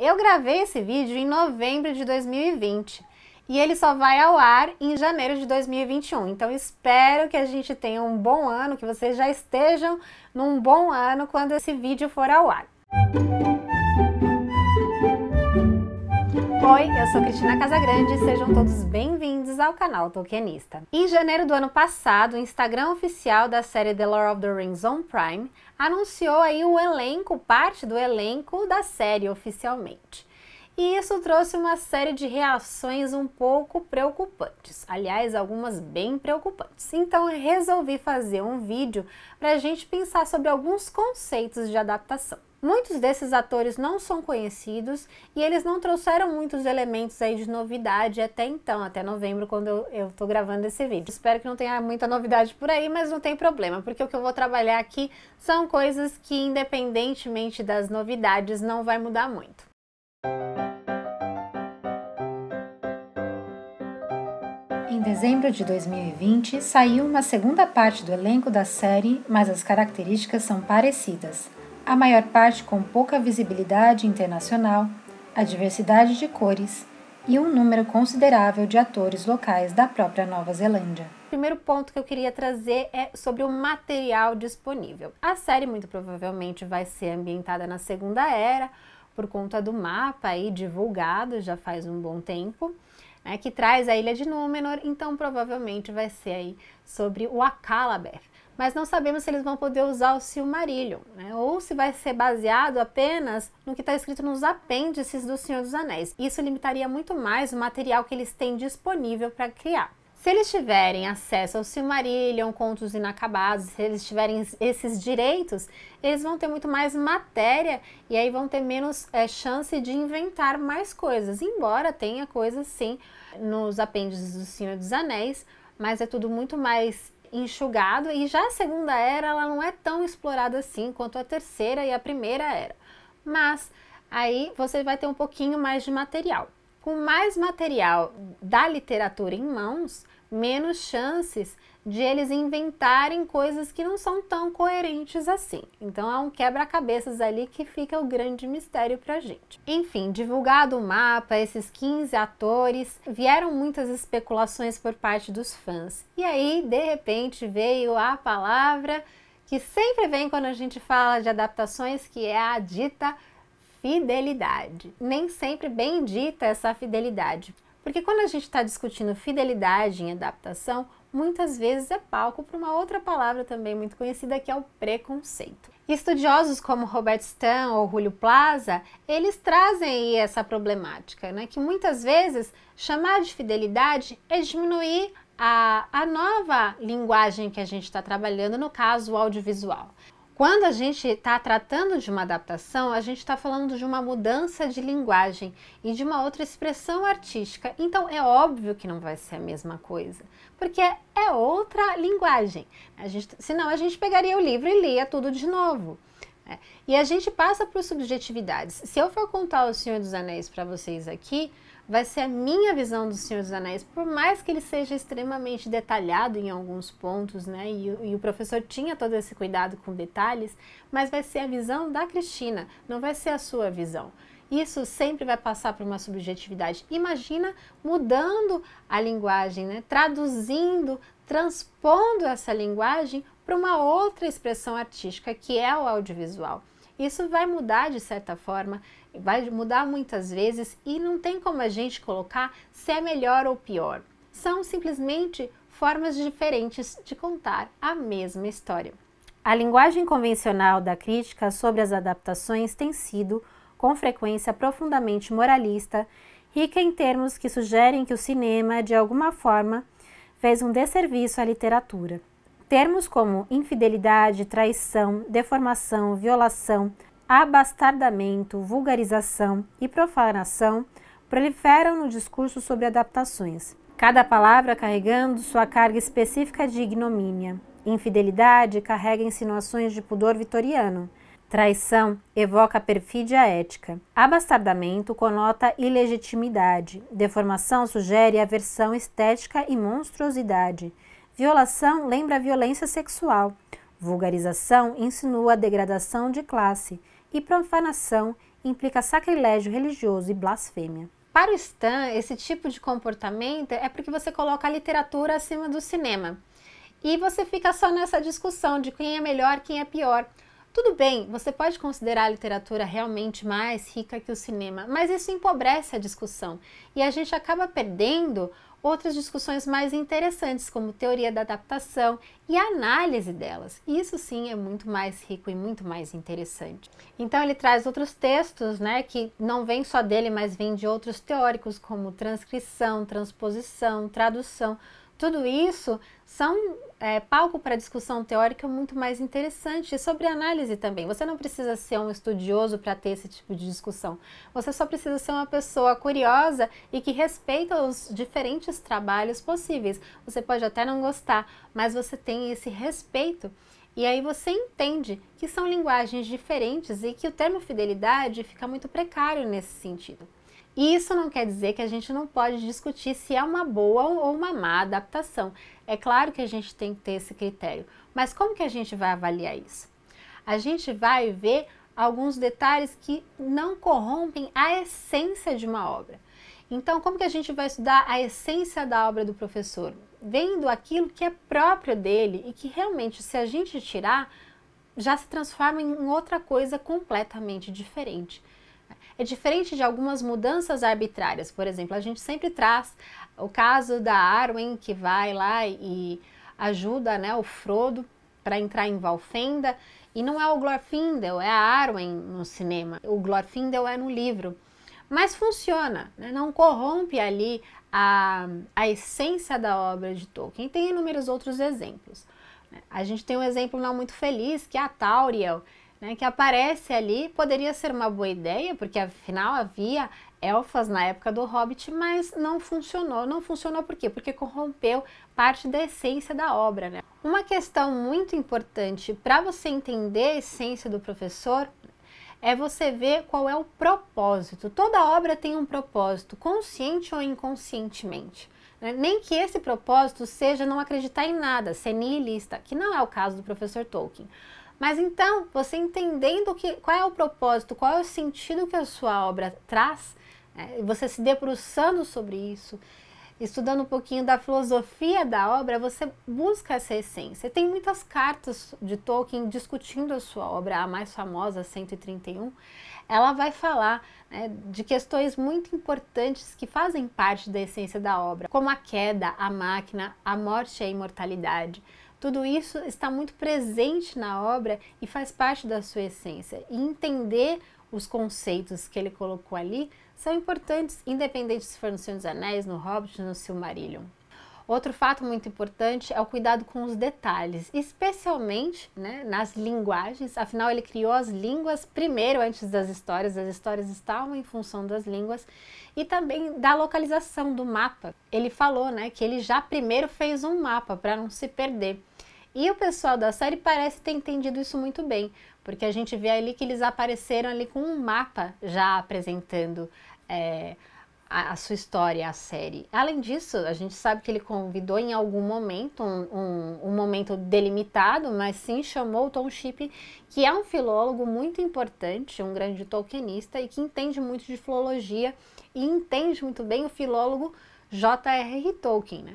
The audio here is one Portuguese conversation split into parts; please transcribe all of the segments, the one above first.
Eu gravei esse vídeo em novembro de 2020 e ele só vai ao ar em janeiro de 2021. Então espero que a gente tenha um bom ano, que vocês já estejam num bom ano quando esse vídeo for ao ar. Oi, eu sou Cristina Casagrande e sejam todos bem-vindos ao canal Tolkienista. Em janeiro do ano passado, o Instagram oficial da série The Lord of the Rings on Prime anunciou aí o elenco, parte do elenco da série oficialmente. E isso trouxe uma série de reações um pouco preocupantes, aliás, algumas bem preocupantes. Então resolvi fazer um vídeo para a gente pensar sobre alguns conceitos de adaptação. Muitos desses atores não são conhecidos e eles não trouxeram muitos elementos aí de novidade até então, até novembro, quando eu, eu tô gravando esse vídeo. Espero que não tenha muita novidade por aí, mas não tem problema, porque o que eu vou trabalhar aqui são coisas que, independentemente das novidades, não vai mudar muito. Em dezembro de 2020, saiu uma segunda parte do elenco da série, mas as características são parecidas a maior parte com pouca visibilidade internacional, a diversidade de cores e um número considerável de atores locais da própria Nova Zelândia. O primeiro ponto que eu queria trazer é sobre o material disponível. A série muito provavelmente vai ser ambientada na Segunda Era, por conta do mapa aí divulgado já faz um bom tempo, né, que traz a Ilha de Númenor, então provavelmente vai ser aí sobre o Acalaber mas não sabemos se eles vão poder usar o Silmarillion, né? ou se vai ser baseado apenas no que está escrito nos apêndices do Senhor dos Anéis. Isso limitaria muito mais o material que eles têm disponível para criar. Se eles tiverem acesso ao Silmarillion, contos inacabados, se eles tiverem esses direitos, eles vão ter muito mais matéria e aí vão ter menos é, chance de inventar mais coisas. Embora tenha coisas sim nos apêndices do Senhor dos Anéis, mas é tudo muito mais enxugado e já a segunda era ela não é tão explorada assim quanto a terceira e a primeira era. Mas aí você vai ter um pouquinho mais de material. Com mais material da literatura em mãos, menos chances de eles inventarem coisas que não são tão coerentes assim. Então é um quebra-cabeças ali que fica o grande mistério pra gente. Enfim, divulgado o mapa, esses 15 atores, vieram muitas especulações por parte dos fãs. E aí, de repente, veio a palavra que sempre vem quando a gente fala de adaptações, que é a dita fidelidade. Nem sempre bem dita essa fidelidade. Porque quando a gente está discutindo fidelidade em adaptação, muitas vezes é palco para uma outra palavra também muito conhecida que é o preconceito. Estudiosos como Robert Stan ou Julio Plaza, eles trazem aí essa problemática, né? que muitas vezes chamar de fidelidade é diminuir a, a nova linguagem que a gente está trabalhando, no caso, o audiovisual. Quando a gente está tratando de uma adaptação, a gente está falando de uma mudança de linguagem e de uma outra expressão artística. Então é óbvio que não vai ser a mesma coisa, porque é outra linguagem. A gente, senão a gente pegaria o livro e lia tudo de novo. Né? E a gente passa por subjetividades. Se eu for contar O Senhor dos Anéis para vocês aqui, vai ser a minha visão do Senhor dos Anéis, por mais que ele seja extremamente detalhado em alguns pontos, né? E, e, o professor tinha todo esse cuidado com detalhes, mas vai ser a visão da Cristina, não vai ser a sua visão. Isso sempre vai passar por uma subjetividade. Imagina mudando a linguagem, né? traduzindo, transpondo essa linguagem para uma outra expressão artística que é o audiovisual. Isso vai mudar de certa forma vai mudar muitas vezes e não tem como a gente colocar se é melhor ou pior. São simplesmente formas diferentes de contar a mesma história. A linguagem convencional da crítica sobre as adaptações tem sido, com frequência, profundamente moralista, rica em termos que sugerem que o cinema, de alguma forma, fez um desserviço à literatura. Termos como infidelidade, traição, deformação, violação, abastardamento, vulgarização e profanação proliferam no discurso sobre adaptações, cada palavra carregando sua carga específica de ignomínia. Infidelidade carrega insinuações de pudor vitoriano. Traição evoca perfídia ética. Abastardamento conota ilegitimidade. Deformação sugere aversão estética e monstruosidade. Violação lembra violência sexual. Vulgarização insinua degradação de classe e profanação implica sacrilégio religioso e blasfêmia. Para o Stan, esse tipo de comportamento é porque você coloca a literatura acima do cinema. E você fica só nessa discussão de quem é melhor, quem é pior. Tudo bem, você pode considerar a literatura realmente mais rica que o cinema, mas isso empobrece a discussão e a gente acaba perdendo outras discussões mais interessantes, como teoria da adaptação e análise delas. Isso sim é muito mais rico e muito mais interessante. Então ele traz outros textos, né, que não vem só dele, mas vem de outros teóricos, como transcrição, transposição, tradução, tudo isso são é, palco para discussão teórica muito mais interessante e sobre análise também. Você não precisa ser um estudioso para ter esse tipo de discussão. Você só precisa ser uma pessoa curiosa e que respeita os diferentes trabalhos possíveis. Você pode até não gostar, mas você tem esse respeito. E aí você entende que são linguagens diferentes e que o termo fidelidade fica muito precário nesse sentido. E isso não quer dizer que a gente não pode discutir se é uma boa ou uma má adaptação. É claro que a gente tem que ter esse critério, mas como que a gente vai avaliar isso? A gente vai ver alguns detalhes que não corrompem a essência de uma obra. Então, como que a gente vai estudar a essência da obra do professor? Vendo aquilo que é próprio dele e que realmente, se a gente tirar, já se transforma em outra coisa completamente diferente é diferente de algumas mudanças arbitrárias. Por exemplo, a gente sempre traz o caso da Arwen que vai lá e ajuda né, o Frodo para entrar em Valfenda. E não é o Glorfindel, é a Arwen no cinema. O Glorfindel é no livro. Mas funciona, né? não corrompe ali a, a essência da obra de Tolkien. Tem inúmeros outros exemplos. Né? A gente tem um exemplo não muito feliz, que é a Tauriel, né, que aparece ali, poderia ser uma boa ideia, porque afinal havia elfas na época do Hobbit, mas não funcionou. Não funcionou por quê? Porque corrompeu parte da essência da obra. Né? Uma questão muito importante para você entender a essência do professor é você ver qual é o propósito. Toda obra tem um propósito, consciente ou inconscientemente. Né? Nem que esse propósito seja não acreditar em nada, ser nihilista, que não é o caso do professor Tolkien. Mas então, você entendendo que, qual é o propósito, qual é o sentido que a sua obra traz, né? você se debruçando sobre isso, estudando um pouquinho da filosofia da obra, você busca essa essência. Tem muitas cartas de Tolkien discutindo a sua obra, a mais famosa, 131. Ela vai falar né, de questões muito importantes que fazem parte da essência da obra, como a queda, a máquina, a morte e a imortalidade. Tudo isso está muito presente na obra e faz parte da sua essência. E entender os conceitos que ele colocou ali são importantes, independente se for no Senhor dos Anéis, no Hobbit, no Silmarillion. Outro fato muito importante é o cuidado com os detalhes, especialmente né, nas linguagens. Afinal, ele criou as línguas primeiro antes das histórias, as histórias estavam em função das línguas e também da localização do mapa. Ele falou né, que ele já primeiro fez um mapa para não se perder. E o pessoal da série parece ter entendido isso muito bem, porque a gente vê ali que eles apareceram ali com um mapa já apresentando é, a, a, sua história, a série. Além disso, a gente sabe que ele convidou em algum momento, um, um, um momento delimitado, mas sim chamou o Tom Shipp, que é um filólogo muito importante, um grande tolkienista e que entende muito de filologia e entende muito bem o filólogo J.R.R. Tolkien, né?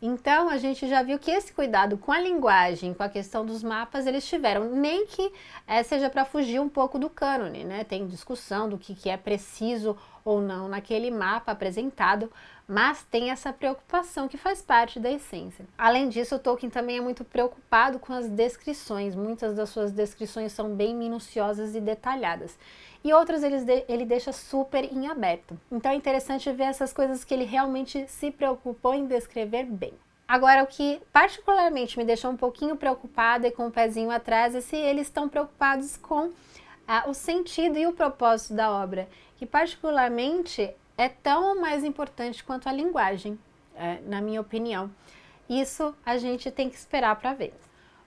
Então, a gente já viu que esse cuidado com a linguagem, com a questão dos mapas, eles tiveram, nem que é, seja para fugir um pouco do cânone, né? Tem discussão do que, que é preciso ou não naquele mapa apresentado, mas tem essa preocupação que faz parte da essência. Além disso, Tolkien também é muito preocupado com as descrições, muitas das suas descrições são bem minuciosas e detalhadas, e outras ele, ele deixa super em aberto. Então é interessante ver essas coisas que ele realmente se preocupou em descrever bem. Agora, o que particularmente me deixou um pouquinho preocupada e com o um pezinho atrás é se eles estão preocupados com o sentido e o propósito da obra, que particularmente é tão mais importante quanto a linguagem, é, na minha opinião. Isso a gente tem que esperar para ver.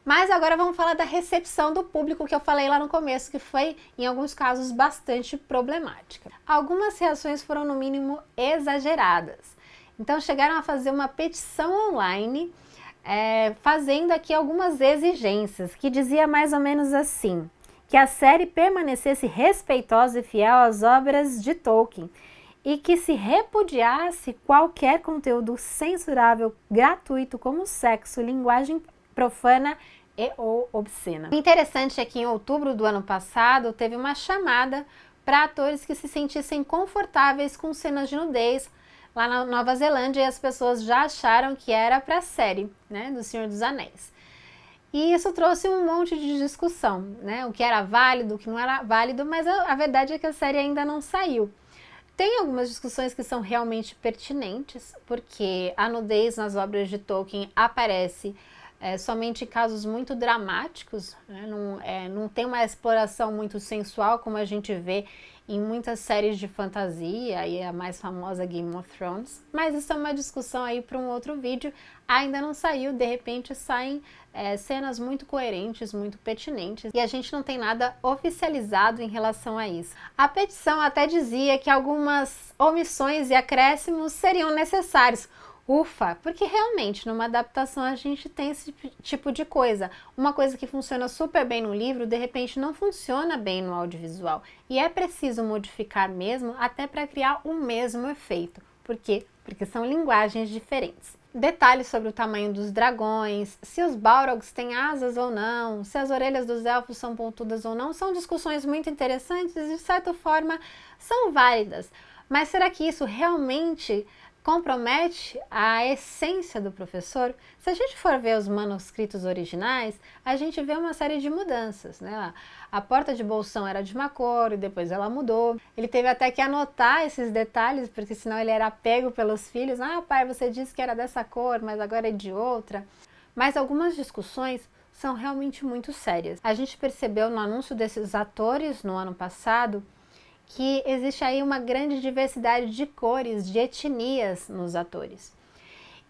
Mas agora vamos falar da recepção do público que eu falei lá no começo, que foi em alguns casos bastante problemática. Algumas reações foram no mínimo exageradas. Então chegaram a fazer uma petição online, é, fazendo aqui algumas exigências, que dizia mais ou menos assim: que a série permanecesse respeitosa e fiel às obras de Tolkien e que se repudiasse qualquer conteúdo censurável, gratuito, como sexo, linguagem profana e ou obscena. O interessante é que em outubro do ano passado teve uma chamada para atores que se sentissem confortáveis com cenas de nudez lá na Nova Zelândia e as pessoas já acharam que era para a série, né, do Senhor dos Anéis. E isso trouxe um monte de discussão, né? O que era válido, o que não era válido, mas a, a verdade é que a série ainda não saiu. Tem algumas discussões que são realmente pertinentes, porque a nudez nas obras de Tolkien aparece é, somente casos muito dramáticos, né? não, é, não tem uma exploração muito sensual como a gente vê em muitas séries de fantasia, e a mais famosa Game of Thrones, mas isso é uma discussão aí para um outro vídeo, ainda não saiu, de repente saem é, cenas muito coerentes, muito pertinentes, e a gente não tem nada oficializado em relação a isso. A petição até dizia que algumas omissões e acréscimos seriam necessários, ufa, porque realmente numa adaptação a gente tem esse tipo de coisa. Uma coisa que funciona super bem no livro, de repente não funciona bem no audiovisual. E é preciso modificar mesmo até para criar o mesmo efeito. Por quê? Porque são linguagens diferentes. Detalhes sobre o tamanho dos dragões, se os Balrogs têm asas ou não, se as orelhas dos elfos são pontudas ou não, são discussões muito interessantes e, de certa forma, são válidas. Mas será que isso realmente compromete a essência do professor. Se a gente for ver os manuscritos originais, a gente vê uma série de mudanças, né? A porta de bolsão era de uma cor e depois ela mudou. Ele teve até que anotar esses detalhes, porque senão ele era pego pelos filhos. Ah, pai, você disse que era dessa cor, mas agora é de outra. Mas algumas discussões são realmente muito sérias. A gente percebeu no anúncio desses atores no ano passado que existe aí uma grande diversidade de cores, de etnias nos atores.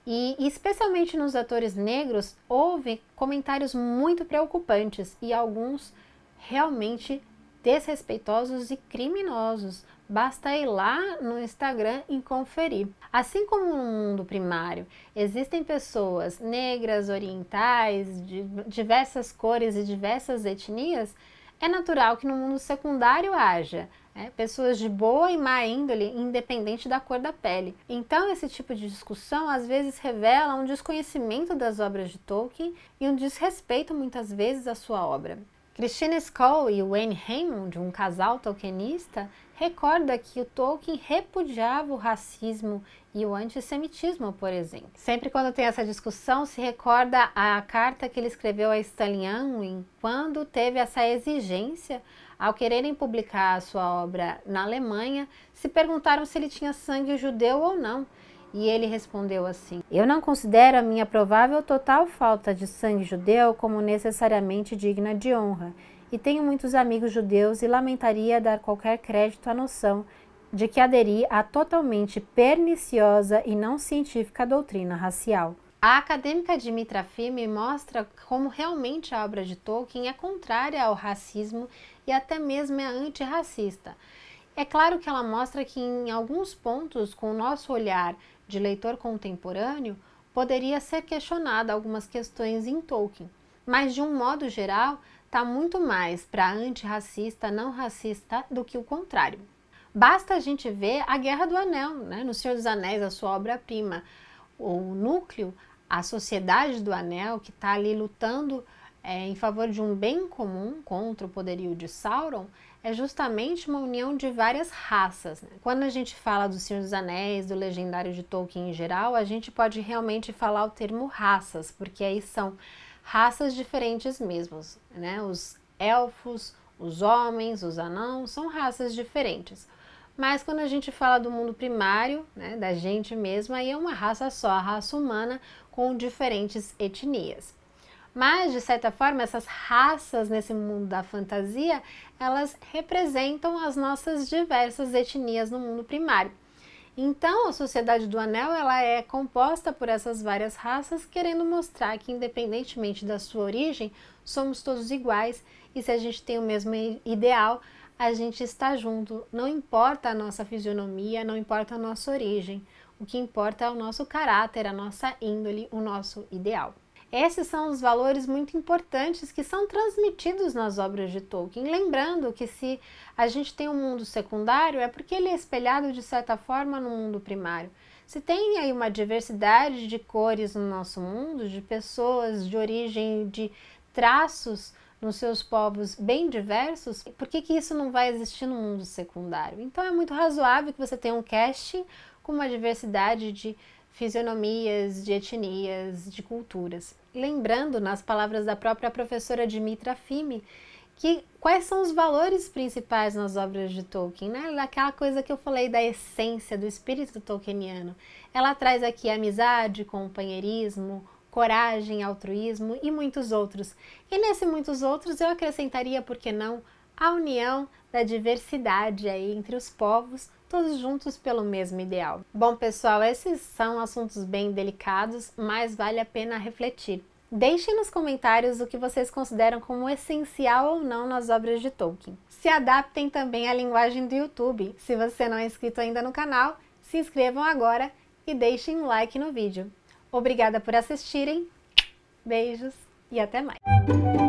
E especialmente nos atores negros, houve comentários muito preocupantes e alguns realmente desrespeitosos e criminosos. Basta ir lá no Instagram e conferir. Assim como no mundo primário, existem pessoas negras, orientais, de diversas cores e diversas etnias, é natural que no mundo secundário haja né? pessoas de boa e má índole, independente da cor da pele. Então, esse tipo de discussão às vezes revela um desconhecimento das obras de Tolkien e um desrespeito muitas vezes à sua obra. Christina Scull e Wayne Hammond, um casal tolkienista, recorda que o Tolkien repudiava o racismo e o antissemitismo, por exemplo. Sempre quando tem essa discussão, se recorda a carta que ele escreveu a Stanley Unwin quando teve essa exigência ao quererem publicar a sua obra na Alemanha, se perguntaram se ele tinha sangue judeu ou não. E ele respondeu assim: Eu não considero a minha provável total falta de sangue judeu como necessariamente digna de honra, e tenho muitos amigos judeus e lamentaria dar qualquer crédito à noção de que aderi à totalmente perniciosa e não científica doutrina racial. A acadêmica Dimitra Fime mostra como realmente a obra de Tolkien é contrária ao racismo e até mesmo é antirracista. É claro que ela mostra que em alguns pontos, com o nosso olhar de leitor contemporâneo, poderia ser questionada algumas questões em Tolkien, mas de um modo geral, está muito mais para antirracista, não racista do que o contrário. Basta a gente ver a Guerra do Anel, né? no Senhor dos Anéis, a sua obra-prima, o núcleo, a Sociedade do Anel, que está ali lutando é, em favor de um bem comum contra o poderio de Sauron é justamente uma união de várias raças. Né? Quando a gente fala do Senhor dos Anéis, do legendário de Tolkien em geral, a gente pode realmente falar o termo raças, porque aí são raças diferentes mesmo, né? Os elfos, os homens, os anãos, são raças diferentes. Mas quando a gente fala do mundo primário, né, da gente mesma, aí é uma raça só, a raça humana com diferentes etnias. Mas, de certa forma, essas raças nesse mundo da fantasia, elas representam as nossas diversas etnias no mundo primário. Então, a Sociedade do Anel ela é composta por essas várias raças, querendo mostrar que, independentemente da sua origem, somos todos iguais e se a gente tem o mesmo ideal, a gente está junto. Não importa a nossa fisionomia, não importa a nossa origem. O que importa é o nosso caráter, a nossa índole, o nosso ideal. Esses são os valores muito importantes que são transmitidos nas obras de Tolkien. Lembrando que se a gente tem um mundo secundário, é porque ele é espelhado de certa forma no mundo primário. Se tem aí uma diversidade de cores no nosso mundo, de pessoas de origem, de traços nos seus povos bem diversos, por que, que isso não vai existir no mundo secundário? Então é muito razoável que você tenha um casting com uma diversidade de fisionomias, de etnias, de culturas lembrando, nas palavras da própria professora Dimitra Fimi que quais são os valores principais nas obras de Tolkien, né? Aquela coisa que eu falei da essência do espírito tolkieniano. Ela traz aqui amizade, companheirismo, coragem, altruísmo e muitos outros. E nesse muitos outros eu acrescentaria, por que não, a união da diversidade aí entre os povos, todos juntos pelo mesmo ideal. Bom, pessoal, esses são assuntos bem delicados, mas vale a pena refletir. Deixem nos comentários o que vocês consideram como essencial ou não nas obras de Tolkien. Se adaptem também à linguagem do YouTube. Se você não é inscrito ainda no canal, se inscrevam agora e deixem um like no vídeo. Obrigada por assistirem, beijos e até mais!